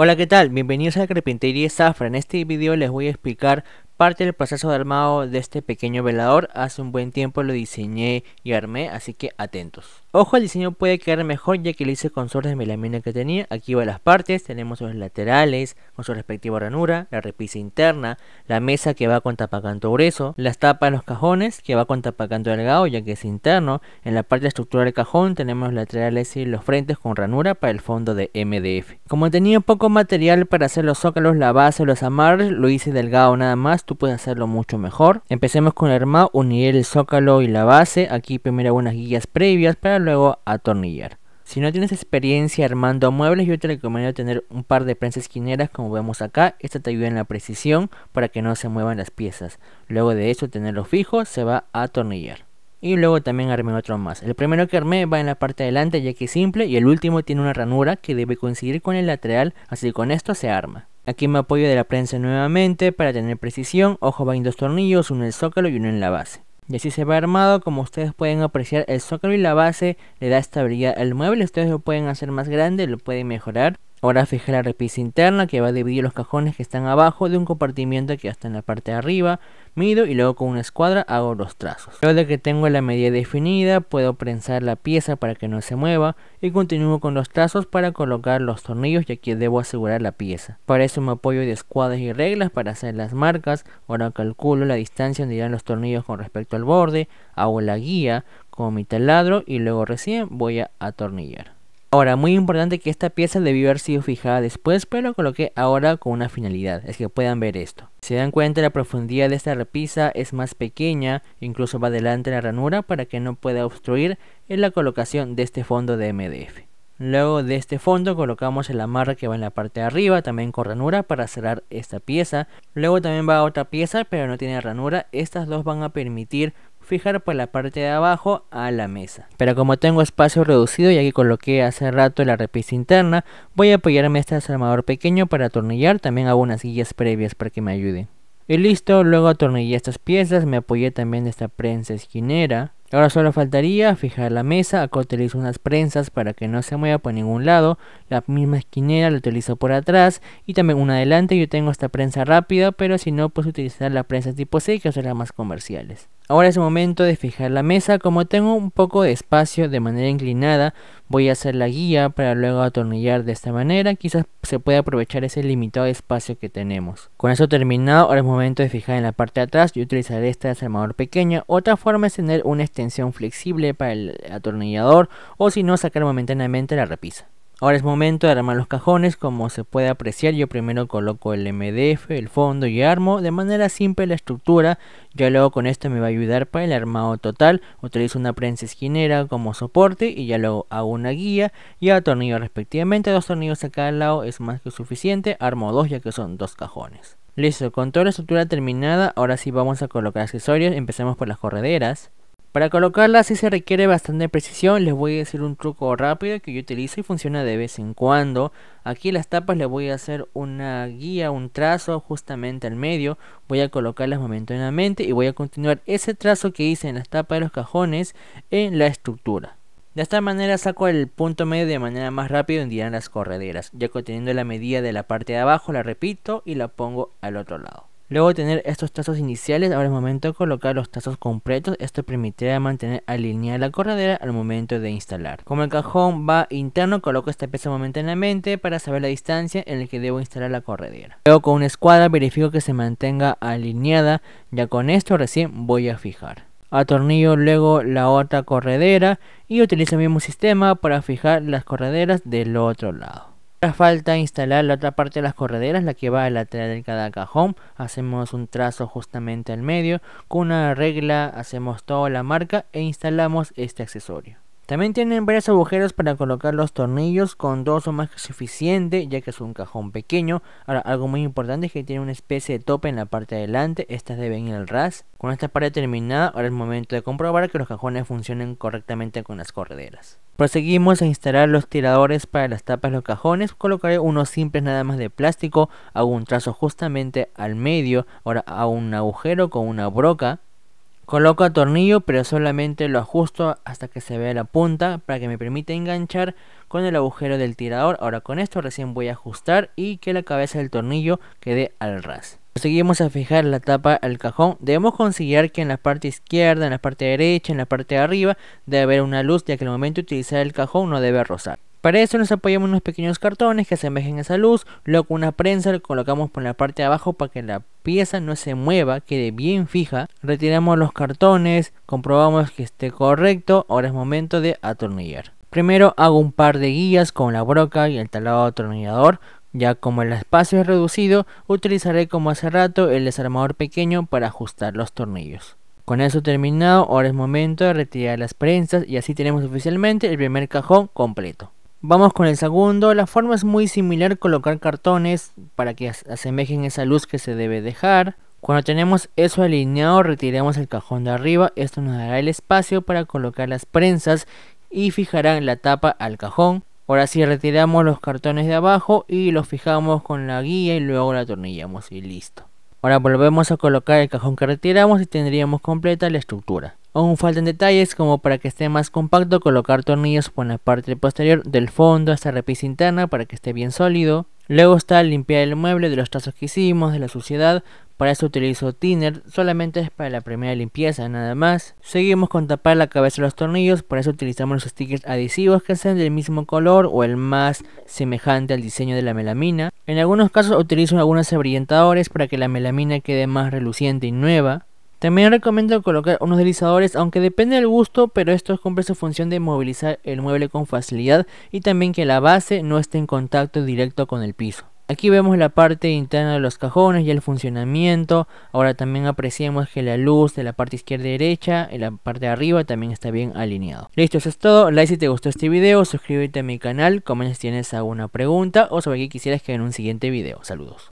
Hola, ¿qué tal? Bienvenidos a Carpintería Zafra. En este video les voy a explicar Parte del proceso de armado de este pequeño velador, hace un buen tiempo lo diseñé y armé, así que atentos. Ojo, el diseño puede quedar mejor ya que lo hice con sobres de melamina que tenía. Aquí va las partes, tenemos los laterales con su respectiva ranura, la repisa interna, la mesa que va con tapacanto grueso, las tapas en los cajones que va con tapacanto delgado ya que es interno. En la parte estructural del cajón tenemos laterales y los frentes con ranura para el fondo de MDF. Como tenía poco material para hacer los zócalos, la base, los amarres, lo hice delgado nada más tú puedes hacerlo mucho mejor. Empecemos con el armado, unir el zócalo y la base. Aquí primero unas guías previas para luego atornillar. Si no tienes experiencia armando muebles, yo te recomiendo tener un par de prensas esquineras como vemos acá. Esta te ayuda en la precisión para que no se muevan las piezas. Luego de eso, tenerlo fijo, se va a atornillar. Y luego también armé otro más. El primero que armé va en la parte de adelante... ya que es simple y el último tiene una ranura que debe coincidir con el lateral, así que con esto se arma. Aquí me apoyo de la prensa nuevamente para tener precisión. Ojo va en dos tornillos, uno en el zócalo y uno en la base. Y así se va armado, como ustedes pueden apreciar el zócalo y la base le da estabilidad al mueble, ustedes lo pueden hacer más grande, lo pueden mejorar. Ahora fijé la repisa interna que va a dividir los cajones que están abajo de un compartimiento que está en la parte de arriba. Mido y luego con una escuadra hago los trazos. Luego de que tengo la medida definida puedo prensar la pieza para que no se mueva y continúo con los trazos para colocar los tornillos ya que debo asegurar la pieza. Para eso me apoyo de escuadras y reglas para hacer las marcas. Ahora calculo la distancia donde irán los tornillos con respecto al borde. Hago la guía con mi taladro y luego recién voy a atornillar. Ahora, muy importante que esta pieza debió haber sido fijada después, pero la coloqué ahora con una finalidad, es que puedan ver esto. Si dan cuenta, la profundidad de esta repisa es más pequeña, incluso va adelante la ranura para que no pueda obstruir en la colocación de este fondo de MDF. Luego de este fondo colocamos el amarre que va en la parte de arriba, también con ranura para cerrar esta pieza. Luego también va otra pieza, pero no tiene ranura. Estas dos van a permitir fijar por pues la parte de abajo a la mesa. Pero como tengo espacio reducido ya que coloqué hace rato la repisa interna, voy a apoyarme este desarmador pequeño para atornillar, también hago unas guías previas para que me ayude. Y listo, luego atornillé estas piezas, me apoyé también de esta prensa esquinera. Ahora solo faltaría fijar la mesa, acá utilizo unas prensas para que no se mueva por ningún lado, la misma esquinera la utilizo por atrás y también una adelante yo tengo esta prensa rápida pero si no puedes utilizar la prensa tipo C que son las más comerciales ahora es el momento de fijar la mesa como tengo un poco de espacio de manera inclinada voy a hacer la guía para luego atornillar de esta manera quizás se puede aprovechar ese limitado espacio que tenemos con eso terminado ahora es momento de fijar en la parte de atrás yo utilizaré esta desarmador pequeña otra forma es tener una extensión flexible para el atornillador o si no sacar momentáneamente la repisa Ahora es momento de armar los cajones, como se puede apreciar yo primero coloco el MDF, el fondo y armo de manera simple la estructura, ya luego con esto me va a ayudar para el armado total, utilizo una prensa esquinera como soporte y ya luego hago una guía y atornillo respectivamente, dos tornillos a cada lado es más que suficiente, armo dos ya que son dos cajones. Listo, con toda la estructura terminada, ahora sí vamos a colocar accesorios, empecemos por las correderas. Para colocarlas sí se requiere bastante precisión, les voy a decir un truco rápido que yo utilizo y funciona de vez en cuando. Aquí las tapas les voy a hacer una guía, un trazo justamente al medio, voy a colocarlas momentáneamente y voy a continuar ese trazo que hice en las tapas de los cajones en la estructura. De esta manera saco el punto medio de manera más rápida en las correderas, ya que teniendo la medida de la parte de abajo la repito y la pongo al otro lado. Luego de tener estos tazos iniciales, ahora es momento de colocar los tazos completos. Esto permitirá mantener alineada la corredera al momento de instalar. Como el cajón va interno, coloco esta pieza momentáneamente para saber la distancia en la que debo instalar la corredera. Luego con una escuadra verifico que se mantenga alineada. Ya con esto recién voy a fijar. Atornillo luego la otra corredera y utilizo el mismo sistema para fijar las correderas del otro lado. Ahora falta instalar la otra parte de las correderas, la que va al lateral de cada cajón. Hacemos un trazo justamente al medio. Con una regla hacemos toda la marca e instalamos este accesorio. También tienen varios agujeros para colocar los tornillos, con dos o más que suficiente, ya que es un cajón pequeño. Ahora, algo muy importante es que tiene una especie de tope en la parte de adelante, estas deben ir al ras. Con esta parte terminada, ahora es momento de comprobar que los cajones funcionen correctamente con las correderas. Proseguimos a instalar los tiradores para las tapas de los cajones. Colocaré unos simples nada más de plástico. Hago un trazo justamente al medio. Ahora hago un agujero con una broca. Coloco tornillo pero solamente lo ajusto hasta que se vea la punta para que me permita enganchar con el agujero del tirador. Ahora con esto recién voy a ajustar y que la cabeza del tornillo quede al ras. Seguimos a fijar la tapa al cajón. Debemos conseguir que en la parte izquierda, en la parte derecha, en la parte de arriba debe haber una luz ya que al momento de utilizar el cajón no debe rozar. Para eso nos apoyamos unos pequeños cartones que asemejen esa luz, luego una prensa lo colocamos por la parte de abajo para que la pieza no se mueva, quede bien fija. Retiramos los cartones, comprobamos que esté correcto, ahora es momento de atornillar. Primero hago un par de guías con la broca y el talado atornillador, ya como el espacio es reducido, utilizaré como hace rato el desarmador pequeño para ajustar los tornillos. Con eso terminado, ahora es momento de retirar las prensas y así tenemos oficialmente el primer cajón completo. Vamos con el segundo. La forma es muy similar colocar cartones para que asemejen esa luz que se debe dejar. Cuando tenemos eso alineado retiramos el cajón de arriba. Esto nos dará el espacio para colocar las prensas y fijarán la tapa al cajón. Ahora sí retiramos los cartones de abajo y los fijamos con la guía y luego la atornillamos y listo. Ahora volvemos a colocar el cajón que retiramos y tendríamos completa la estructura. Aún faltan detalles como para que esté más compacto colocar tornillos por la parte posterior del fondo hasta la repisa interna para que esté bien sólido. Luego está limpiar el mueble de los trazos que hicimos, de la suciedad, para eso utilizo thinner, solamente es para la primera limpieza, nada más. Seguimos con tapar la cabeza de los tornillos, para eso utilizamos los stickers adhesivos que sean del mismo color o el más semejante al diseño de la melamina. En algunos casos utilizo algunos abrillantadores para que la melamina quede más reluciente y nueva. También recomiendo colocar unos deslizadores, aunque depende del gusto, pero estos cumple su función de movilizar el mueble con facilidad y también que la base no esté en contacto directo con el piso. Aquí vemos la parte interna de los cajones y el funcionamiento. Ahora también apreciamos que la luz de la parte izquierda y derecha en la parte de arriba también está bien alineado. Listo, eso es todo. Like si te gustó este video, suscríbete a mi canal, comenta si tienes alguna pregunta o sobre qué quisieras que en un siguiente video. Saludos.